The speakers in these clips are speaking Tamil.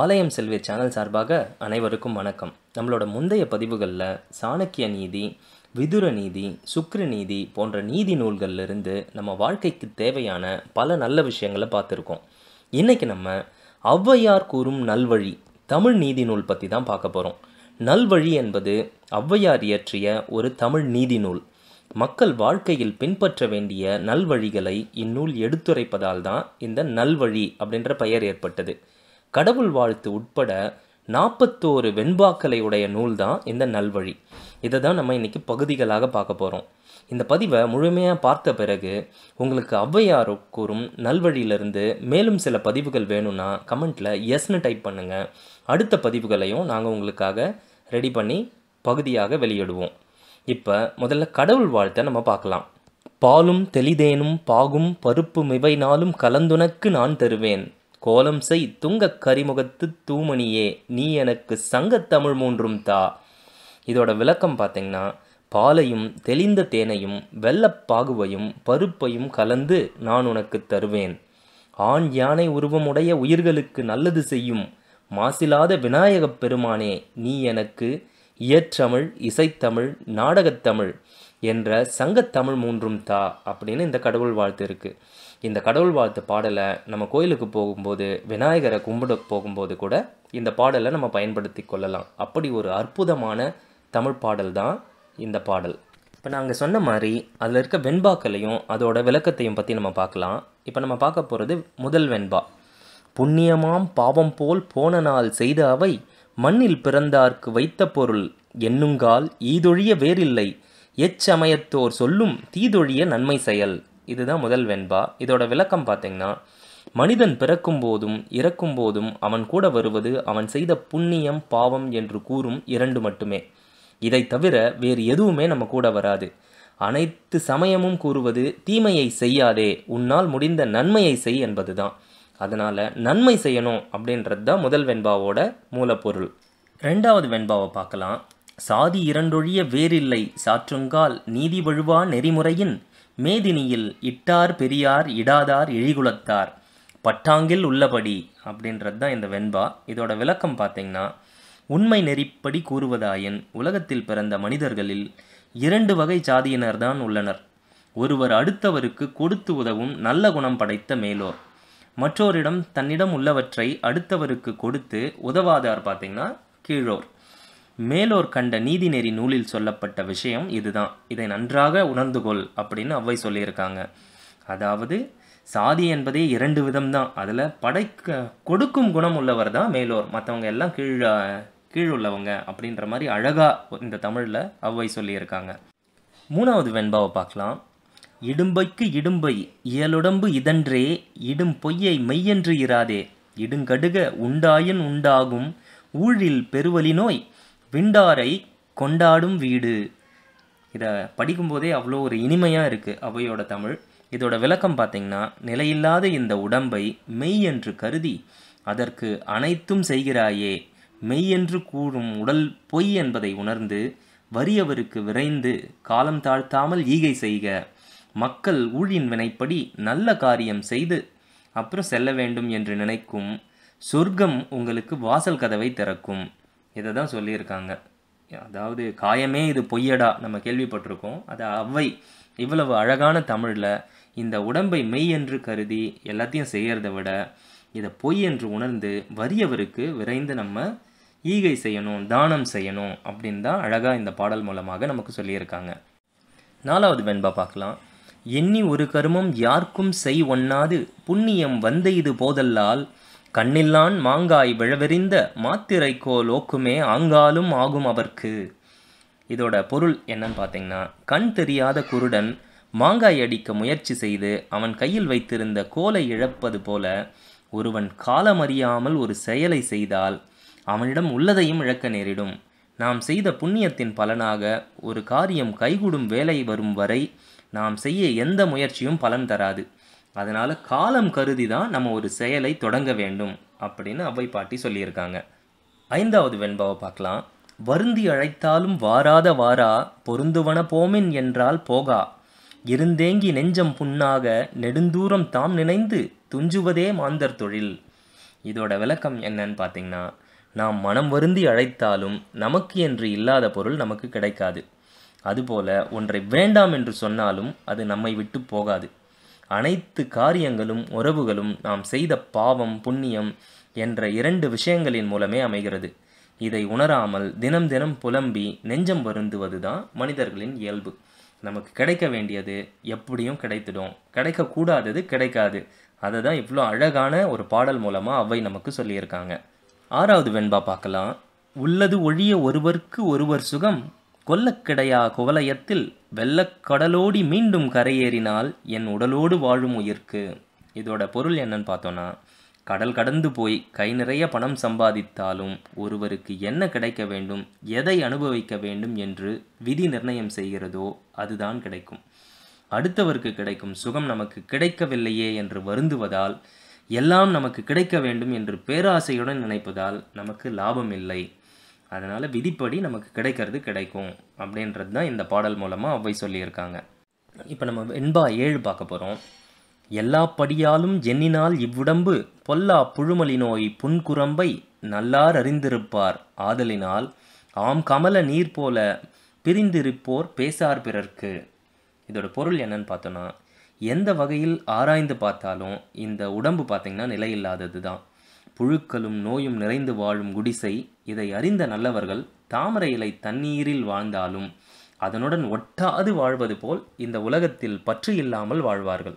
ஆலயம் செல்வே சேனல் சார்பாக அனைவருக்கும் வணக்கம் நம்மளோட முந்தைய பதிவுகளில் சாணக்கிய நீதி விதுர நீதி சுக்ர நீதி போன்ற நீதி நூல்கள்லேருந்து நம்ம வாழ்க்கைக்கு தேவையான பல நல்ல விஷயங்களை பார்த்துருக்கோம் இன்றைக்கி நம்ம ஔவையார் கூறும் நல்வழி தமிழ் நீதி நூல் பற்றி தான் பார்க்க போகிறோம் நல்வழி என்பது ஔவையார் இயற்றிய ஒரு தமிழ் நீதி நூல் மக்கள் வாழ்க்கையில் பின்பற்ற வேண்டிய நல்வழிகளை இந்நூல் எடுத்துரைப்பதால் தான் இந்த நல்வழி அப்படின்ற பெயர் ஏற்பட்டது கடவுள் வாழ்த்து உட்பட நாற்பத்தோரு வெண்பாக்களை உடைய நூல் தான் இந்த நல்வழி இதை தான் நம்ம இன்றைக்கி பகுதிகளாக பார்க்க போகிறோம் இந்த பதிவை முழுமையாக பார்த்த பிறகு உங்களுக்கு ஔவையார் கூறும் நல்வழியிலிருந்து மேலும் சில பதிவுகள் வேணும்னா கமெண்ட்டில் எஸ்னு டைப் பண்ணுங்கள் அடுத்த பதிவுகளையும் நாங்கள் உங்களுக்காக ரெடி பண்ணி பகுதியாக வெளியிடுவோம் இப்போ முதல்ல கடவுள் வாழ்த்தை நம்ம பார்க்கலாம் பாலும் தெளிதேனும் பாகும் பருப்பு மிவை நாளும் கலந்துனக்கு நான் தருவேன் கோலம் செய் துங்கக் கரிமுகத்து தூமணியே நீ எனக்கு சங்கத்தமிழ் மூன்றும் தா இதோட விளக்கம் பார்த்தீங்கன்னா பாலையும் தெளிந்த தேனையும் வெள்ளப்பாகுவையும் பருப்பையும் கலந்து நான் உனக்கு தருவேன் ஆண் யானை உருவமுடைய உயிர்களுக்கு நல்லது செய்யும் மாசிலாத விநாயகப் பெருமானே நீ எனக்கு இயற்றமிழ் இசைத்தமிழ் நாடகத்தமிழ் என்ற சங்கத்தமிழ் மூன்றும் தா அப்படின்னு இந்த கடவுள் வாழ்த்து இருக்குது இந்த கடவுள் வாழ்த்து பாடலை நம்ம கோயிலுக்கு போகும்போது விநாயகரை கும்பிட போகும்போது கூட இந்த பாடலை நம்ம பயன்படுத்தி கொள்ளலாம் அப்படி ஒரு அற்புதமான தமிழ் பாடல் தான் இந்த பாடல் இப்போ நாங்கள் சொன்ன மாதிரி அதில் இருக்க வெண்பாக்களையும் அதோட விளக்கத்தையும் பற்றி நம்ம பார்க்கலாம் இப்போ நம்ம பார்க்க போகிறது முதல் வெண்பா புண்ணியமாம் பாவம் போல் போன நாள் செய்த அவை மண்ணில் பிறந்தார்க்கு வைத்த பொருள் என்னுங்கால் ஈதொழிய வேறில்லை எச்சமயத்தோர் சொல்லும் தீதொழிய நன்மை செயல் இதுதான் முதல் வெண்பா இதோட விளக்கம் பார்த்தீங்கன்னா மனிதன் பிறக்கும் போதும் இறக்கும் போதும் அவன் கூட வருவது அவன் செய்த புண்ணியம் பாவம் என்று கூறும் இரண்டு மட்டுமே இதை தவிர வேறு எதுவுமே நம்ம கூட வராது அனைத்து சமயமும் கூறுவது தீமையை செய்யாதே உன்னால் முடிந்த நன்மையை செய் என்பதுதான் அதனால் நன்மை செய்யணும் அப்படின்றது தான் முதல் வெண்பாவோட மூலப்பொருள் ரெண்டாவது வெண்பாவை பார்க்கலாம் சாதி இரண்டொழிய வேறில்லை சாற்றுங்கால் நீதி வழுவா நெறிமுறையின் மேதினியில் இட்டார் பெரியார் இடாதார் இழிகுலத்தார் பட்டாங்கில் உள்ளபடி அப்படின்றது தான் இந்த வெண்பா இதோட விளக்கம் பார்த்திங்கன்னா உண்மை நெறிப்படி கூறுவதாயின் உலகத்தில் பிறந்த மனிதர்களில் இரண்டு வகை சாதியினர் தான் உள்ளனர் ஒருவர் அடுத்தவருக்கு கொடுத்து உதவும் நல்ல குணம் படைத்த மேலோர் மற்றோரிடம் தன்னிடம் உள்ளவற்றை அடுத்தவருக்கு கொடுத்து உதவாதார் பார்த்திங்கன்னா கீழோர் மேலோர் கண்ட நீதிநெறி நூலில் சொல்லப்பட்ட விஷயம் இதுதான் இதை நன்றாக உணர்ந்துகொள் அப்படின்னு அவ்வை சொல்லியிருக்காங்க அதாவது சாதி என்பதே இரண்டு விதம்தான் அதில் படைக்க கொடுக்கும் குணம் உள்ளவர் தான் மேலோர் மற்றவங்க எல்லாம் கீழ கீழ் உள்ளவங்க அப்படின்ற மாதிரி அழகாக இந்த தமிழில் அவ்வை சொல்லியிருக்காங்க மூணாவது வெண்பாவை பார்க்கலாம் இடும்பைக்கு இடும்பை இயலுடம்பு இதன்றே இடும் பொய்யை மெய்யன்று இராதே இடுங்கடுக உண்டாயின் உண்டாகும் ஊழில் பெருவலி நோய் விண்டாரை கொண்டாடும் வீடு இதை படிக்கும்போதே அவ்வளோ ஒரு இனிமையாக இருக்குது அவையோட தமிழ் இதோட விளக்கம் பார்த்திங்கன்னா நிலையில்லாத இந்த உடம்பை மெய் என்று கருதி அதற்கு அனைத்தும் செய்கிறாயே மெய் என்று கூறும் உடல் பொய் என்பதை உணர்ந்து வறியவருக்கு விரைந்து காலம் தாழ்த்தாமல் ஈகை செய்க மக்கள் ஊழின் வினைப்படி நல்ல காரியம் செய்து அப்புறம் செல்ல வேண்டும் என்று நினைக்கும் சொர்க்கம் உங்களுக்கு வாசல் கதவை திறக்கும் இதை தான் சொல்லியிருக்காங்க அதாவது காயமே இது பொய்யடா நம்ம கேள்விப்பட்டிருக்கோம் அது அவை இவ்வளவு அழகான தமிழில் இந்த உடம்பை மெய் என்று கருதி எல்லாத்தையும் செய்கிறத விட இதை பொய் என்று உணர்ந்து வறியவருக்கு விரைந்து நம்ம ஈகை செய்யணும் தானம் செய்யணும் அப்படின்னு தான் அழகாக இந்த பாடல் மூலமாக நமக்கு சொல்லியிருக்காங்க நாலாவது வெண்பா பார்க்கலாம் எண்ணி ஒரு கருமம் யாருக்கும் செய் ஒண்ணாது புண்ணியம் வந்த இது போதல்லால் கண்ணில்லான் மாங்காய் விழவெறிந்த கோல் ஓக்குமே ஆங்காலும் ஆகும் அவர்க்கு இதோட பொருள் என்னன்னு பார்த்தீங்கன்னா கண் தெரியாத குருடன் மாங்காய் அடிக்க முயற்சி செய்து அவன் கையில் வைத்திருந்த கோலை இழப்பது போல ஒருவன் காலமறியாமல் ஒரு செயலை செய்தால் அவனிடம் உள்ளதையும் இழக்க நேரிடும் நாம் செய்த புண்ணியத்தின் பலனாக ஒரு காரியம் கைகூடும் வேலை வரும் வரை நாம் செய்ய எந்த முயற்சியும் பலன் தராது அதனால் காலம் கருதி தான் நம்ம ஒரு செயலை தொடங்க வேண்டும் அப்படின்னு அவை பாட்டி சொல்லியிருக்காங்க ஐந்தாவது வெண்பாவை பார்க்கலாம் வருந்தி அழைத்தாலும் வாராத வாரா பொருந்துவன போமின் என்றால் போகா இருந்தேங்கி நெஞ்சம் புண்ணாக நெடுந்தூரம் தாம் நினைந்து துஞ்சுவதே மாந்தர் தொழில் இதோட விளக்கம் என்னன்னு பார்த்தீங்கன்னா நாம் மனம் வருந்தி அழைத்தாலும் நமக்கு என்று இல்லாத பொருள் நமக்கு கிடைக்காது அதுபோல ஒன்றை வேண்டாம் என்று சொன்னாலும் அது நம்மை விட்டு போகாது அனைத்து காரியங்களும் உறவுகளும் நாம் செய்த பாவம் புண்ணியம் என்ற இரண்டு விஷயங்களின் மூலமே அமைகிறது இதை உணராமல் தினம் தினம் புலம்பி நெஞ்சம் வருந்துவது தான் மனிதர்களின் இயல்பு நமக்கு கிடைக்க வேண்டியது எப்படியும் கிடைத்திடும் கிடைக்கக்கூடாதது கிடைக்காது அதை தான் இவ்வளோ அழகான ஒரு பாடல் மூலமாக அவை நமக்கு சொல்லியிருக்காங்க ஆறாவது வெண்பா பார்க்கலாம் உள்ளது ஒழிய ஒருவருக்கு ஒருவர் சுகம் கொல்லக்கிடையா குவலயத்தில் வெள்ளக்கடலோடி மீண்டும் கரையேறினால் என் உடலோடு வாழும் உயிர்க்கு இதோட பொருள் என்னன்னு பார்த்தோன்னா கடல் கடந்து போய் கை நிறைய பணம் சம்பாதித்தாலும் ஒருவருக்கு என்ன கிடைக்க வேண்டும் எதை அனுபவிக்க வேண்டும் என்று விதி நிர்ணயம் செய்கிறதோ அதுதான் கிடைக்கும் அடுத்தவருக்கு கிடைக்கும் சுகம் நமக்கு கிடைக்கவில்லையே என்று வருந்துவதால் எல்லாம் நமக்கு கிடைக்க வேண்டும் என்று பேராசையுடன் நினைப்பதால் நமக்கு லாபம் இல்லை அதனால் விதிப்படி நமக்கு கிடைக்கிறது கிடைக்கும் அப்படின்றது தான் இந்த பாடல் மூலமாக அவ்வை சொல்லியிருக்காங்க இப்போ நம்ம வெண்பா ஏழு பார்க்க போகிறோம் எல்லா படியாலும் எண்ணினால் இவ்வுடம்பு பொல்லா புழுமலி நோய் புன்குரம்பை நல்லார் அறிந்திருப்பார் ஆதலினால் ஆம் கமல நீர் போல பிரிந்திருப்போர் பேசார் பிறர்க்கு இதோட பொருள் என்னன்னு பார்த்தோன்னா எந்த வகையில் ஆராய்ந்து பார்த்தாலும் இந்த உடம்பு பார்த்திங்கன்னா நிலையில்லாதது தான் புழுக்களும் நோயும் நிறைந்து வாழும் குடிசை இதை அறிந்த நல்லவர்கள் தாமரை இலை தண்ணீரில் வாழ்ந்தாலும் அதனுடன் ஒட்டாது வாழ்வது போல் இந்த உலகத்தில் பற்று இல்லாமல் வாழ்வார்கள்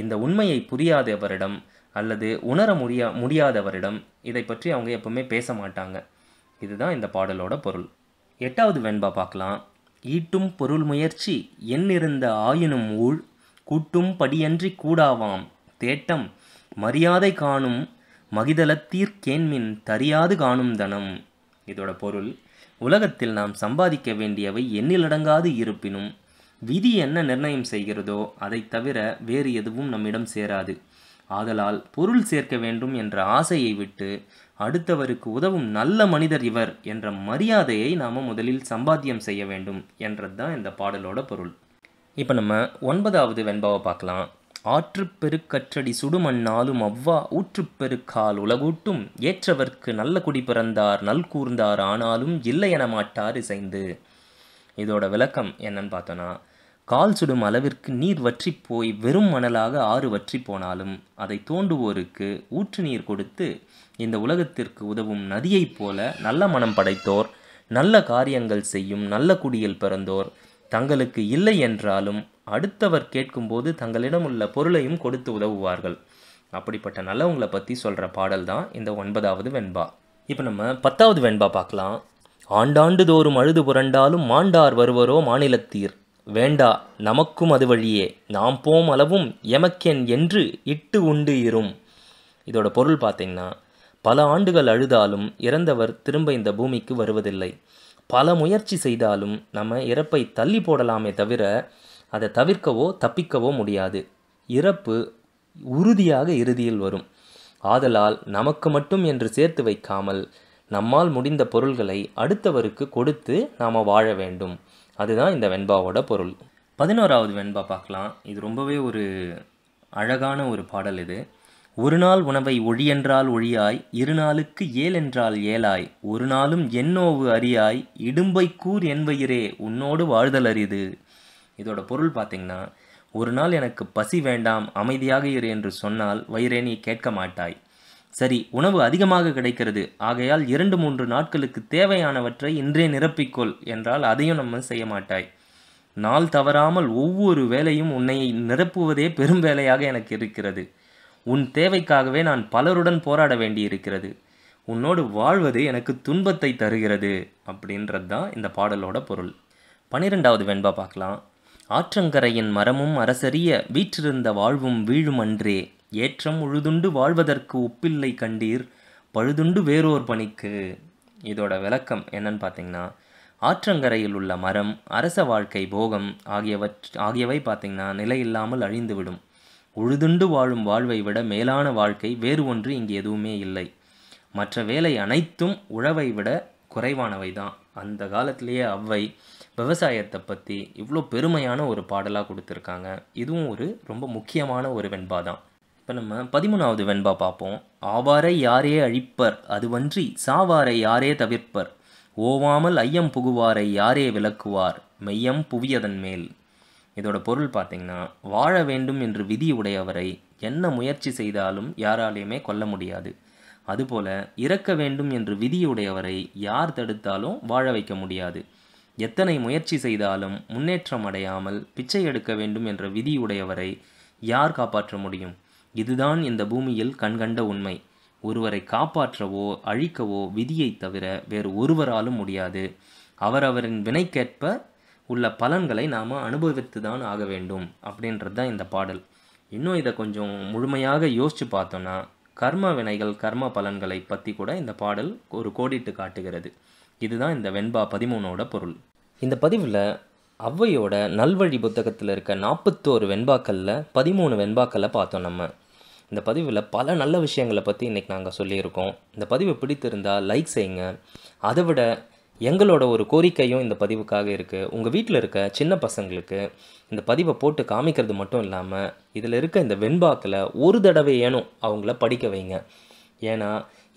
இந்த உண்மையை புரியாதவரிடம் அல்லது உணர முடியா முடியாதவரிடம் இதை பற்றி அவங்க எப்பவுமே பேச மாட்டாங்க இதுதான் இந்த பாடலோட பொருள் எட்டாவது வெண்பா பார்க்கலாம் ஈட்டும் பொருள் முயற்சி எண்ணிருந்த ஆயினும் ஊழ் கூட்டும் படியன்றி கூடாவாம் தேட்டம் மரியாதை காணும் மகிதலத்தீர்க்கேன்மின் தறியாது காணும் தனம் இதோட பொருள் உலகத்தில் நாம் சம்பாதிக்க வேண்டியவை எண்ணிலடங்காது இருப்பினும் விதி என்ன நிர்ணயம் செய்கிறதோ அதை தவிர வேறு எதுவும் நம்மிடம் சேராது ஆதலால் பொருள் சேர்க்க வேண்டும் என்ற ஆசையை விட்டு அடுத்தவருக்கு உதவும் நல்ல மனிதர் இவர் என்ற மரியாதையை நாம் முதலில் சம்பாத்தியம் செய்ய வேண்டும் என்றது தான் இந்த பாடலோட பொருள் இப்போ நம்ம ஒன்பதாவது வெண்பாவை பார்க்கலாம் ஆற்றுப்பெருக்கற்றடி சுடுமண்ணாலும் அவ்வா ஊற்றுப்பெருக்கால் உலகூட்டும் ஏற்றவர்க்கு நல்ல குடி பிறந்தார் நல் கூர்ந்தார் ஆனாலும் இல்லை என மாட்டார் இசைந்து இதோட விளக்கம் என்னன்னு பார்த்தோன்னா கால் சுடும் அளவிற்கு நீர் வற்றி போய் வெறும் மணலாக ஆறு வற்றி போனாலும் அதை தோண்டுவோருக்கு ஊற்று நீர் கொடுத்து இந்த உலகத்திற்கு உதவும் நதியைப் போல நல்ல மனம் படைத்தோர் நல்ல காரியங்கள் செய்யும் நல்ல குடியில் பிறந்தோர் தங்களுக்கு இல்லை என்றாலும் அடுத்தவர் கேட்கும்போது தங்களிடம் உள்ள பொருளையும் கொடுத்து உதவுவார்கள் அப்படிப்பட்ட நல்லவங்களை பற்றி சொல்கிற பாடல் தான் இந்த ஒன்பதாவது வெண்பா இப்போ நம்ம பத்தாவது வெண்பா பார்க்கலாம் ஆண்டாண்டு தோறும் அழுது புரண்டாலும் மாண்டார் வருவரோ மாநிலத்தீர் வேண்டா நமக்கும் அது வழியே நாம் போம் அளவும் எமக்கென் என்று இட்டு உண்டு இரும் இதோட பொருள் பார்த்தீங்கன்னா பல ஆண்டுகள் அழுதாலும் இறந்தவர் திரும்ப இந்த பூமிக்கு வருவதில்லை பல முயற்சி செய்தாலும் நம்ம இறப்பை தள்ளி போடலாமே தவிர அதை தவிர்க்கவோ தப்பிக்கவோ முடியாது இறப்பு உறுதியாக இறுதியில் வரும் ஆதலால் நமக்கு மட்டும் என்று சேர்த்து வைக்காமல் நம்மால் முடிந்த பொருள்களை அடுத்தவருக்கு கொடுத்து நாம் வாழ வேண்டும் அதுதான் இந்த வெண்பாவோட பொருள் பதினோராவது வெண்பா பார்க்கலாம் இது ரொம்பவே ஒரு அழகான ஒரு பாடல் இது ஒரு நாள் உணவை ஒழியென்றால் ஒழியாய் இரு நாளுக்கு ஏழென்றால் ஏலாய் ஒரு நாளும் என்னோவு அறியாய் இடும்பை கூர் என்பயிரே உன்னோடு வாழ்தல் அரிது இதோட பொருள் பார்த்தீங்கன்னா ஒரு நாள் எனக்கு பசி வேண்டாம் அமைதியாக இரு என்று சொன்னால் வயிறே நீ கேட்க மாட்டாய் சரி உணவு அதிகமாக கிடைக்கிறது ஆகையால் இரண்டு மூன்று நாட்களுக்கு தேவையானவற்றை இன்றே நிரப்பிக்கொள் என்றால் அதையும் நம்ம செய்ய மாட்டாய் நாள் தவறாமல் ஒவ்வொரு வேலையும் உன்னை நிரப்புவதே பெரும் வேலையாக எனக்கு இருக்கிறது உன் தேவைக்காகவே நான் பலருடன் போராட வேண்டியிருக்கிறது உன்னோடு வாழ்வது எனக்கு துன்பத்தை தருகிறது அப்படின்றது தான் இந்த பாடலோட பொருள் பன்னிரெண்டாவது வெண்பா பார்க்கலாம் ஆற்றங்கரையின் மரமும் அரசறிய வீற்றிருந்த வாழ்வும் வீழும் அன்றே ஏற்றம் உழுதுண்டு வாழ்வதற்கு ஒப்பில்லை கண்டீர் பழுதுண்டு வேறோர் பணிக்கு இதோட விளக்கம் என்னன்னு பார்த்தீங்கன்னா ஆற்றங்கரையில் உள்ள மரம் அரச வாழ்க்கை போகம் ஆகியவற் ஆகியவை பார்த்திங்கன்னா நிலை இல்லாமல் அழிந்துவிடும் உழுதுண்டு வாழும் வாழ்வை விட மேலான வாழ்க்கை வேறு ஒன்று இங்கு எதுவுமே இல்லை மற்ற வேலை அனைத்தும் உழவை விட குறைவானவை தான் அந்த காலத்திலேயே அவ்வை விவசாயத்தை பற்றி இவ்வளோ பெருமையான ஒரு பாடலாக கொடுத்துருக்காங்க இதுவும் ஒரு ரொம்ப முக்கியமான ஒரு வெண்பா தான் இப்போ நம்ம பதிமூணாவது வெண்பா பார்ப்போம் ஆவாரை யாரே அழிப்பர் அதுவன்றி சாவாரை யாரே தவிர்ப்பர் ஓவாமல் ஐயம் புகுவாரை யாரே விளக்குவார் மெய்யம் புவியதன் மேல் இதோட பொருள் பார்த்திங்கன்னா வாழ வேண்டும் என்று விதி உடையவரை என்ன முயற்சி செய்தாலும் யாராலையுமே கொல்ல முடியாது அதுபோல இறக்க வேண்டும் என்று விதியுடையவரை யார் தடுத்தாலும் வாழ வைக்க முடியாது எத்தனை முயற்சி செய்தாலும் முன்னேற்றம் அடையாமல் பிச்சை எடுக்க வேண்டும் என்ற விதியுடையவரை யார் காப்பாற்ற முடியும் இதுதான் இந்த பூமியில் கண்கண்ட உண்மை ஒருவரை காப்பாற்றவோ அழிக்கவோ விதியை தவிர வேறு ஒருவராலும் முடியாது அவரவரின் வினைக்கேற்ப உள்ள பலன்களை நாம் அனுபவித்து தான் ஆக வேண்டும் அப்படின்றது தான் இந்த பாடல் இன்னும் இதை கொஞ்சம் முழுமையாக யோசித்து பார்த்தோன்னா கர்ம வினைகள் கர்ம பலன்களை பற்றி கூட இந்த பாடல் ஒரு கோடிட்டு காட்டுகிறது இதுதான் இந்த வெண்பா பதிமூணோட பொருள் இந்த பதிவில் ஔவையோட நல்வழி புத்தகத்தில் இருக்க நாற்பத்தோரு வெண்பாக்களில் பதிமூணு வெண்பாக்களை பார்த்தோம் நம்ம இந்த பதிவில் பல நல்ல விஷயங்களை பற்றி இன்றைக்கி நாங்கள் சொல்லியிருக்கோம் இந்த பதிவு பிடித்திருந்தால் லைக் செய்யுங்க அதை விட எங்களோட ஒரு கோரிக்கையும் இந்த பதிவுக்காக இருக்குது உங்கள் வீட்டில் இருக்க சின்ன பசங்களுக்கு இந்த பதிவை போட்டு காமிக்கிறது மட்டும் இல்லாமல் இதில் இருக்க இந்த வெண்பாக்கில் ஒரு தடவை ஏனும் அவங்கள படிக்க வைங்க ஏன்னா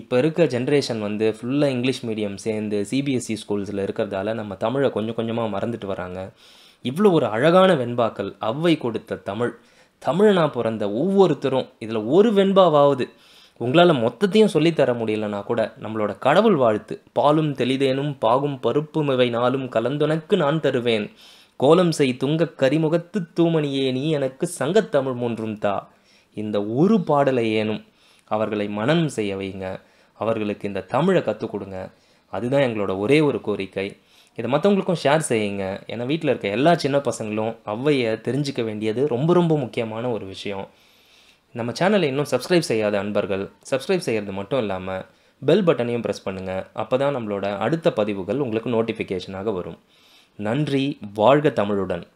இப்போ இருக்க ஜென்ரேஷன் வந்து ஃபுல்லாக இங்கிலீஷ் மீடியம் சேர்ந்து சிபிஎஸ்சி ஸ்கூல்ஸில் e இருக்கிறதால நம்ம தமிழை கொஞ்சம் கொஞ்சமாக மறந்துட்டு வராங்க இவ்வளோ ஒரு அழகான வெண்பாக்கள் அவ்வை கொடுத்த தமிழ் தமிழனா பிறந்த ஒவ்வொருத்தரும் இதில் ஒரு வெண்பாவாவது உங்களால் மொத்தத்தையும் சொல்லித்தர முடியலனா கூட நம்மளோட கடவுள் வாழ்த்து பாலும் தெளிதேனும் பாகும் பருப்பும் இவை நாளும் கலந்துனக்கு நான் தருவேன் கோலம் செய் துங்க கரிமுகத்து தூமணியே நீ எனக்கு சங்கத்தமிழ் மூன்றும் தா இந்த ஒரு பாடலை ஏனும் அவர்களை மனம் செய்ய வைங்க அவர்களுக்கு இந்த தமிழை கற்றுக் கொடுங்க அதுதான் எங்களோட ஒரே ஒரு கோரிக்கை இதை மற்றவங்களுக்கும் ஷேர் செய்யுங்க ஏன்னா வீட்டில் இருக்க எல்லா சின்ன பசங்களும் ஔவையை தெரிஞ்சிக்க வேண்டியது ரொம்ப ரொம்ப முக்கியமான ஒரு விஷயம் நம்ம சேனலை இன்னும் சப்ஸ்கிரைப் செய்யாத அன்பர்கள் சப்ஸ்கிரைப் செய்கிறது மட்டும் இல்லாமல் பெல் பட்டனையும் ப்ரெஸ் பண்ணுங்கள் அப்போ தான் நம்மளோட அடுத்த பதிவுகள் உங்களுக்கு நோட்டிஃபிகேஷனாக வரும் நன்றி வாழ்க தமிழுடன்